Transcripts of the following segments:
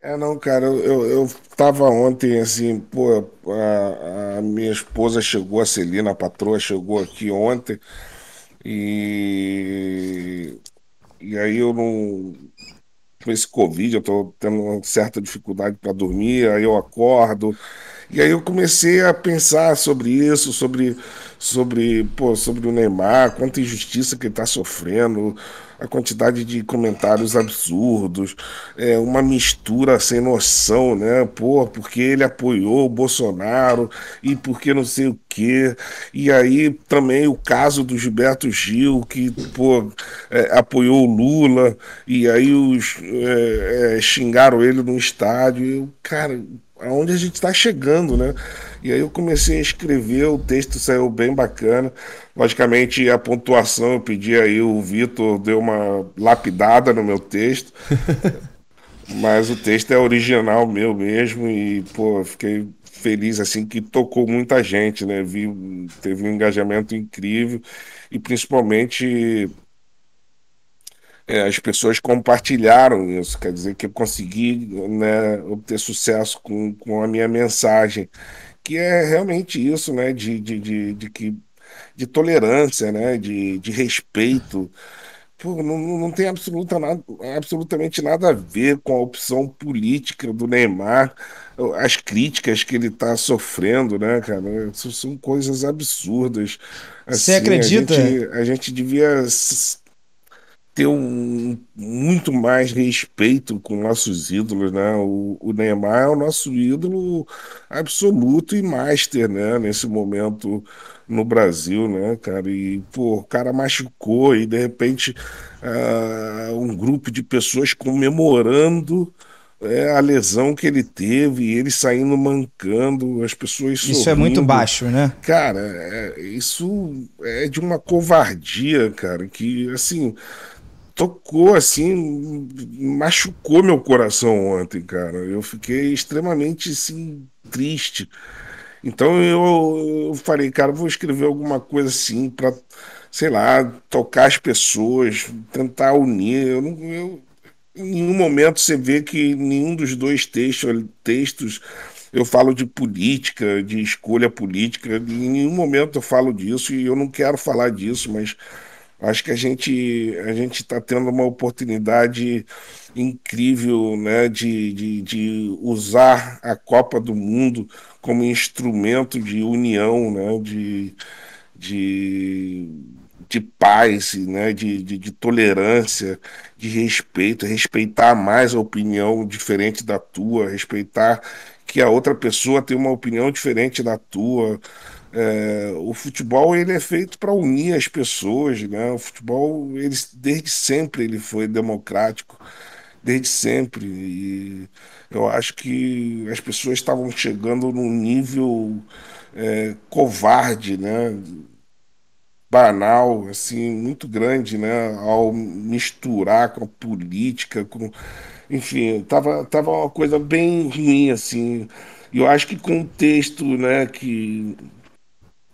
É, não, cara, eu, eu, tava ontem assim, pô, a, a minha esposa chegou, a Celina, a patroa, chegou aqui ontem e, e aí eu não. Com esse Covid, eu tô tendo uma certa dificuldade para dormir, aí eu acordo. E aí eu comecei a pensar sobre isso, sobre, sobre, pô, sobre o Neymar, quanta injustiça que ele está sofrendo, a quantidade de comentários absurdos, é, uma mistura sem noção, né? Pô, porque ele apoiou o Bolsonaro e porque não sei o quê. E aí também o caso do Gilberto Gil, que pô, é, apoiou o Lula, e aí os, é, é xingaram ele no estádio. Eu, cara, aonde a gente está chegando, né? E aí eu comecei a escrever, o texto saiu bem bacana. Logicamente, a pontuação eu pedi aí, o Vitor deu uma lapidada no meu texto. mas o texto é original meu mesmo e, pô, fiquei feliz assim que tocou muita gente, né? Vi, teve um engajamento incrível e principalmente é, as pessoas compartilharam isso, quer dizer que eu consegui né, obter sucesso com, com a minha mensagem, que é realmente isso, né, de, de, de, de que, de tolerância, né, de, de respeito. Pô, não, não tem absoluta nada, absolutamente nada a ver com a opção política do Neymar, as críticas que ele está sofrendo, né, cara? São, são coisas absurdas. Assim, Você acredita? A gente, a gente devia ter um, muito mais respeito com nossos ídolos, né? O, o, Neymar é o nosso ídolo absoluto e master, né? Nesse momento no Brasil, né, cara? E, pô, o cara machucou e, de repente, uh, um grupo de pessoas comemorando é, a lesão que ele teve, e ele saindo mancando, as pessoas sorrindo. Isso é muito baixo, né? Cara, é, isso é de uma covardia, cara, que, assim, tocou assim, machucou meu coração ontem, cara. Eu fiquei extremamente assim, triste. Então eu, eu falei, cara, vou escrever alguma coisa assim para, sei lá, tocar as pessoas, tentar unir. Eu não, eu, em nenhum momento você vê que nenhum dos dois textos, textos eu falo de política, de escolha política. Em nenhum momento eu falo disso e eu não quero falar disso, mas Acho que a gente a gente está tendo uma oportunidade incrível, né, de, de, de, usar a Copa do Mundo como instrumento de união, né, de, de, de paz, né, de, de, de tolerância, de respeito, respeitar mais a opinião diferente da tua, respeitar que a outra pessoa tem uma opinião diferente da tua. É, o futebol ele é feito para unir as pessoas, né? O futebol ele, desde sempre ele foi democrático, desde sempre. E eu acho que as pessoas estavam chegando num nível é, covarde, né? banal, assim, muito grande, né? Ao misturar com a política, com enfim, tava, tava uma coisa bem ruim, assim. E eu acho que com o texto, né, que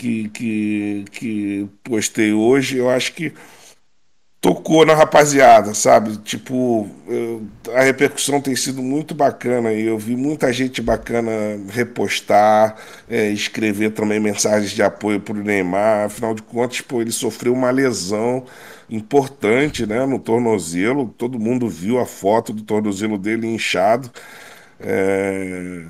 que, que, que postei hoje, eu acho que tocou na rapaziada, sabe? Tipo, eu, a repercussão tem sido muito bacana e eu vi muita gente bacana repostar, é, escrever também mensagens de apoio para o Neymar. Afinal de contas, pô, ele sofreu uma lesão importante, né, no tornozelo. Todo mundo viu a foto do tornozelo dele inchado. É...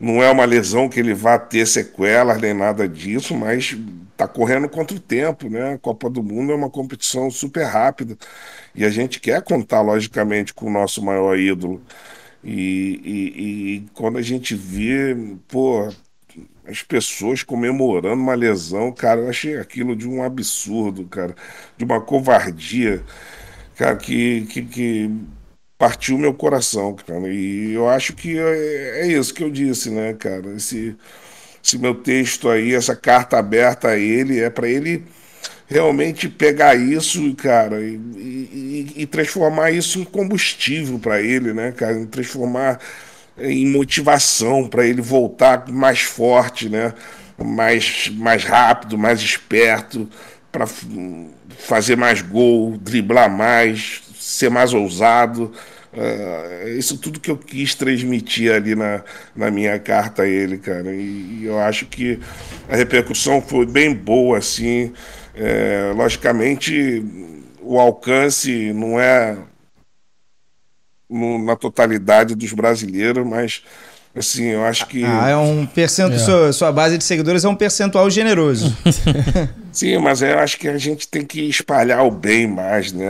Não é uma lesão que ele vá ter sequelas nem nada disso, mas está correndo contra o tempo, né? A Copa do Mundo é uma competição super rápida e a gente quer contar, logicamente, com o nosso maior ídolo. E, e, e quando a gente vê, pô, as pessoas comemorando uma lesão, cara, eu achei aquilo de um absurdo, cara, de uma covardia, cara, que, que, que partiu meu coração, cara. E eu acho que é, é isso que eu disse, né, cara? Esse, esse meu texto aí, essa carta aberta a ele, é para ele realmente pegar isso, cara, e, e, e transformar isso em combustível para ele, né, cara? transformar em motivação para ele voltar mais forte, né? Mais, mais rápido, mais esperto, para fazer mais gol, driblar mais, ser mais ousado. Uh, isso tudo que eu quis transmitir ali na, na minha carta a ele, cara. E, e eu acho que a repercussão foi bem boa, assim. É, logicamente, o alcance não é no, na totalidade dos brasileiros, mas Assim, eu acho que. Ah, é um percentual. É. Sua, sua, base de seguidores é um percentual generoso. Sim, mas eu acho que a gente tem que espalhar o bem mais, né?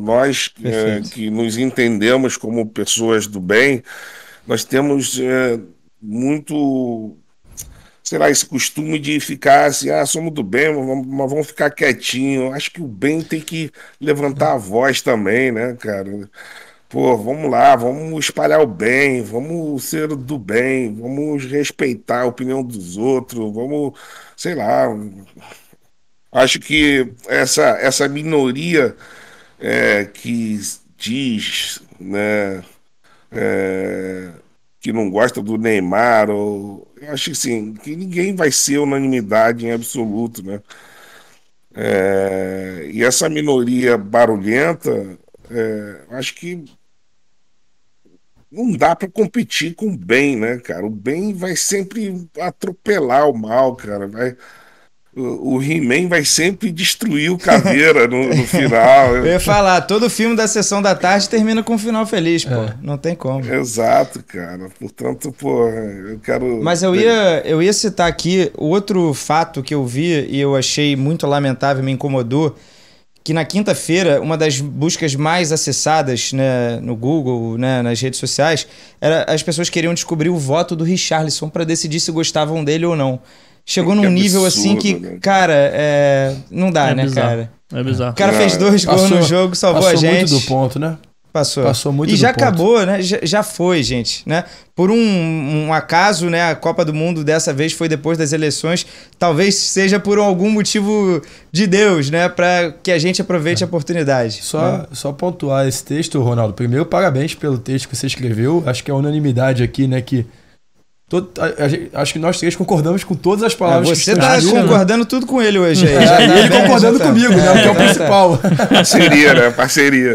Nós é, que nos entendemos como pessoas do bem, nós temos é, muito. Sei lá, esse costume de ficar assim, ah, somos do bem, mas vamos ficar quietinho. Acho que o bem tem que levantar a voz também, né, cara? pô, vamos lá, vamos espalhar o bem, vamos ser do bem, vamos respeitar a opinião dos outros, vamos, sei lá. Acho que essa, essa minoria é, que diz né, é, que não gosta do Neymar, ou, acho que sim, que ninguém vai ser unanimidade em absoluto, né? É, e essa minoria barulhenta, é, acho que não dá para competir com o bem, né, cara? O bem vai sempre atropelar o mal, cara. Vai... O, o He-Man vai sempre destruir o Caveira no, no, é. final. Eu ia falar, todo filme da sessão da tarde termina com um final feliz, pô. É. Não tem como. Exato, cara. Portanto, pô, eu quero. Mas eu ia, eu ia citar aqui outro fato que eu vi e eu achei muito lamentável, me incomodou que na quinta-feira, uma das buscas mais acessadas né, no Google, né, nas redes sociais, era as pessoas queriam descobrir o voto do Richarlison para decidir se gostavam dele ou não. Chegou num nível absurdo, assim que, né? cara, é, não dá, é né, bizarro. cara? É bizarro. O cara fez é. dois gols passou, no jogo, salvou a gente. muito do ponto, né? Passou. Passou muito E já ponto. acabou, né? Já, já, foi, gente, né? Por um, um, acaso, né? A Copa do Mundo dessa vez foi depois das eleições. Talvez seja por algum motivo de Deus, né? Para que a gente aproveite é. a oportunidade. Só, né? só pontuar esse texto, Ronaldo. Primeiro, parabéns pelo texto que você escreveu. Acho que é unanimidade aqui, né? Que Todo, a, a, acho que nós três concordamos com todas as palavras é, você que Você está tá concordando tudo com ele hoje aí. É, ele concordando comigo, né? O que é o é, principal. Parceria, né? Parceria.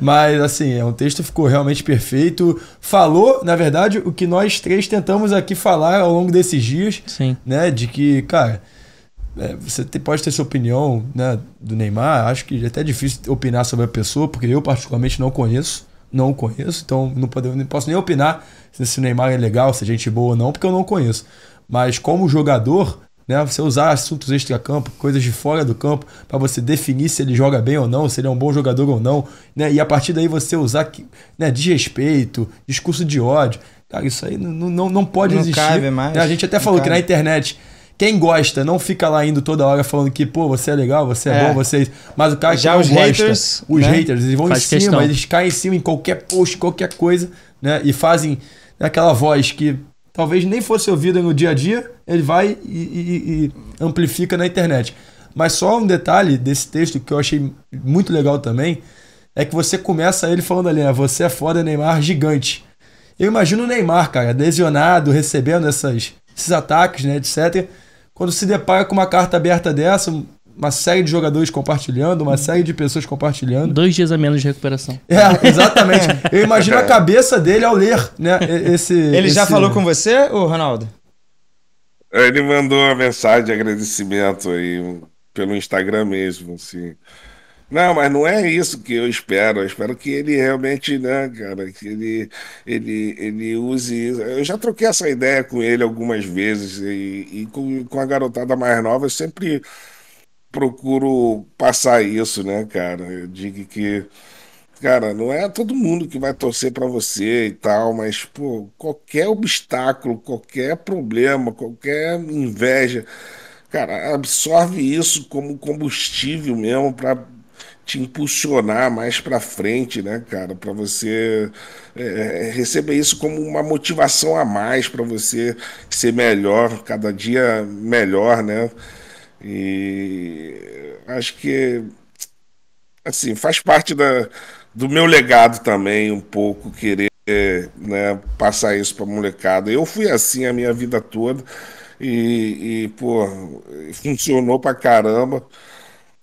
Mas, assim, é um texto que ficou realmente perfeito. Falou, na verdade, o que nós três tentamos aqui falar ao longo desses dias. Sim. Né? De que, cara, é, você pode ter sua opinião né, do Neymar. Acho que é até difícil opinar sobre a pessoa, porque eu particularmente não conheço não o conheço, então não, não posso nem opinar se o Neymar é legal, se é gente boa ou não, porque eu não conheço. Mas como jogador, né, você usar assuntos extra-campo, coisas de fora do campo, para você definir se ele joga bem ou não, se ele é um bom jogador ou não, né, e a partir daí você usar né, desrespeito, discurso de ódio. Cara, isso aí não, não, não pode não existir. Cabe mais, a gente até falou cabe. que na internet quem gosta não fica lá indo toda hora falando que, pô, você é legal, você é, é. bom, vocês. É Mas o cara Já que não os gosta, haters, os né? haters, eles vão Faz em cima, questão. eles caem em cima em qualquer post, qualquer coisa, né? E fazem aquela voz que talvez nem fosse ouvida no dia a dia, ele vai e, e, e amplifica na internet. Mas só um detalhe desse texto que eu achei muito legal também é que você começa ele falando ali, né, Você é foda, Neymar, gigante. Eu imagino o Neymar, cara, lesionado, recebendo essas, esses ataques, né, etc quando se depara com uma carta aberta dessa, uma série de jogadores compartilhando, uma série de pessoas compartilhando. Dois dias a menos de recuperação. É, exatamente. Eu imagino a é. cabeça dele ao ler, né? Esse. Ele esse... já falou com você, o Ronaldo? Ele mandou uma mensagem de agradecimento aí pelo Instagram mesmo, assim. Não, mas não é isso que eu espero. Eu espero que ele realmente, né, cara, que ele, ele, ele use isso. Eu já troquei essa ideia com ele algumas vezes e, e com, com a garotada mais nova eu sempre procuro passar isso, né, cara? Eu digo que, cara, não é todo mundo que vai torcer para você e tal, mas, pô, qualquer obstáculo, qualquer problema, qualquer inveja, cara, absorve isso como combustível mesmo para te impulsionar mais para frente, né, cara? Para você é, é, é, receber isso como uma motivação a mais para você ser melhor, cada dia melhor, né? E acho que assim faz parte da, do meu legado também um pouco querer né, passar isso para molecada. Eu fui assim a minha vida toda e, e pô, funcionou para caramba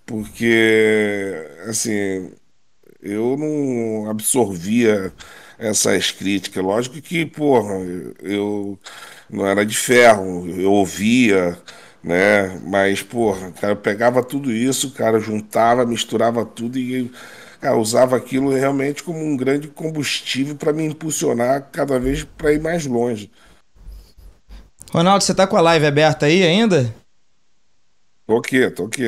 porque assim eu não absorvia essas críticas. Lógico que, porra, eu não era de ferro, eu ouvia, né? Mas, porra, cara, eu pegava tudo isso, cara, juntava, misturava tudo e cara, usava aquilo realmente como um grande combustível para me impulsionar cada vez para ir mais longe. Ronaldo, você tá com a live aberta aí ainda? Tô aqui, tô aqui.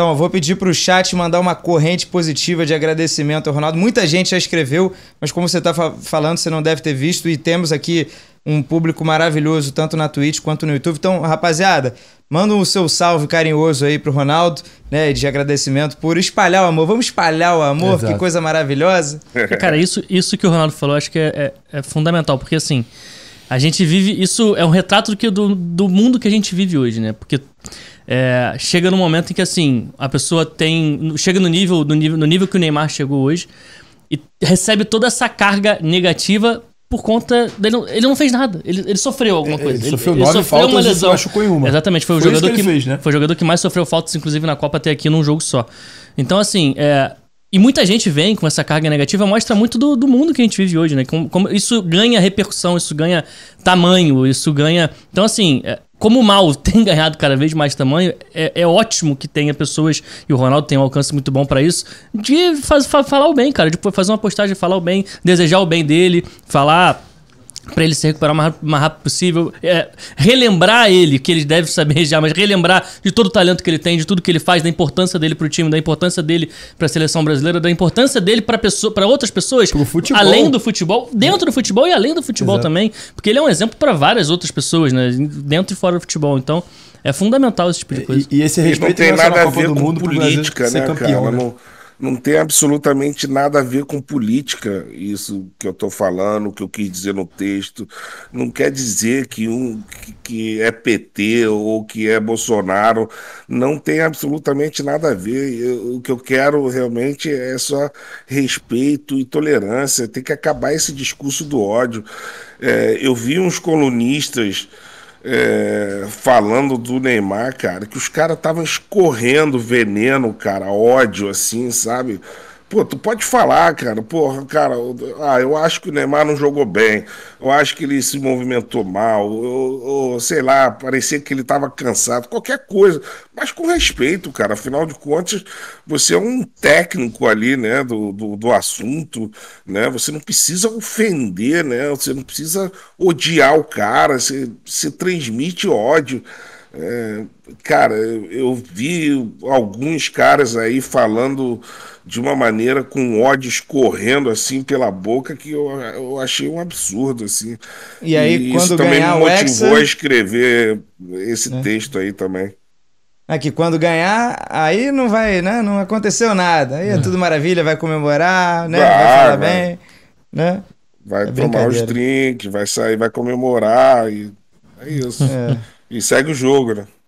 Então, eu vou pedir para o chat mandar uma corrente positiva de agradecimento ao Ronaldo. Muita gente já escreveu, mas como você está fa falando, você não deve ter visto. E temos aqui um público maravilhoso, tanto na Twitch quanto no YouTube. Então, rapaziada, manda o um seu salve carinhoso aí pro Ronaldo, né? De agradecimento por espalhar o amor. Vamos espalhar o amor, Exato. que coisa maravilhosa. Cara, isso, isso que o Ronaldo falou, acho que é, é, é fundamental, porque assim. A gente vive. Isso é um retrato do, do mundo que a gente vive hoje, né? Porque é, chega no momento em que assim a pessoa tem chega no nível no nível no nível que o Neymar chegou hoje e recebe toda essa carga negativa por conta dele ele não fez nada ele, ele sofreu alguma é, coisa ele, ele sofreu ele, nove ele sofreu faltas uma lesão machucou em uma exatamente foi, foi o jogador que, que fez, né? foi o jogador que mais sofreu faltas inclusive na Copa até aqui num jogo só então assim é, e muita gente vem com essa carga negativa, mostra muito do, do mundo que a gente vive hoje, né? Como, como, isso ganha repercussão, isso ganha tamanho, isso ganha. Então, assim, é, como o mal tem ganhado cada vez mais tamanho, é, é ótimo que tenha pessoas, e o Ronaldo tem um alcance muito bom para isso, de faz, fa falar o bem, cara. De fazer uma postagem, falar o bem, desejar o bem dele, falar para ele se recuperar o mais, mais rápido possível, é, relembrar ele, que ele deve saber já, mas relembrar de todo o talento que ele tem, de tudo que ele faz, da importância dele para o time, da importância dele para a seleção brasileira, da importância dele para pessoa, pra outras pessoas, além do futebol, dentro do futebol e além do futebol Exato. também, porque ele é um exemplo para várias outras pessoas, né, dentro e fora do futebol, então é fundamental esse tipo de coisa. E, e esse respeito e não tem nada a ver com política, né, campeão, cara, né? Não tem absolutamente nada a ver com política, isso que eu estou falando, que eu quis dizer no texto. Não quer dizer que um que, que é PT ou que é Bolsonaro. Não tem absolutamente nada a ver. Eu, o que eu quero realmente é só respeito e tolerância. Tem que acabar esse discurso do ódio. É, eu vi uns colunistas é, falando do Neymar, cara, que os caras estavam escorrendo veneno, cara, ódio, assim, sabe? Pô, tu pode falar, cara. Porra, cara, ah, eu acho que o Neymar não jogou bem. Eu acho que ele se movimentou mal. Ou, sei lá, parecia que ele estava cansado. Qualquer coisa. Mas com respeito, cara. Afinal de contas, você é um técnico ali, né, do, do, do assunto, né? Você não precisa ofender, né? Você não precisa odiar o cara. Você, você transmite ódio. É, cara, eu vi alguns caras aí falando de uma maneira com ódio escorrendo assim pela boca que eu, eu achei um absurdo assim. E aí e quando isso também me motivou Hexa... a escrever esse é. texto aí também. É que quando ganhar, aí não vai, né? Não aconteceu nada. Aí é, é tudo maravilha, vai comemorar, né? Vai, vai falar vai. bem, né? Vai é tomar os drinks, vai sair, vai comemorar e é isso. É. E segue o jogo, né?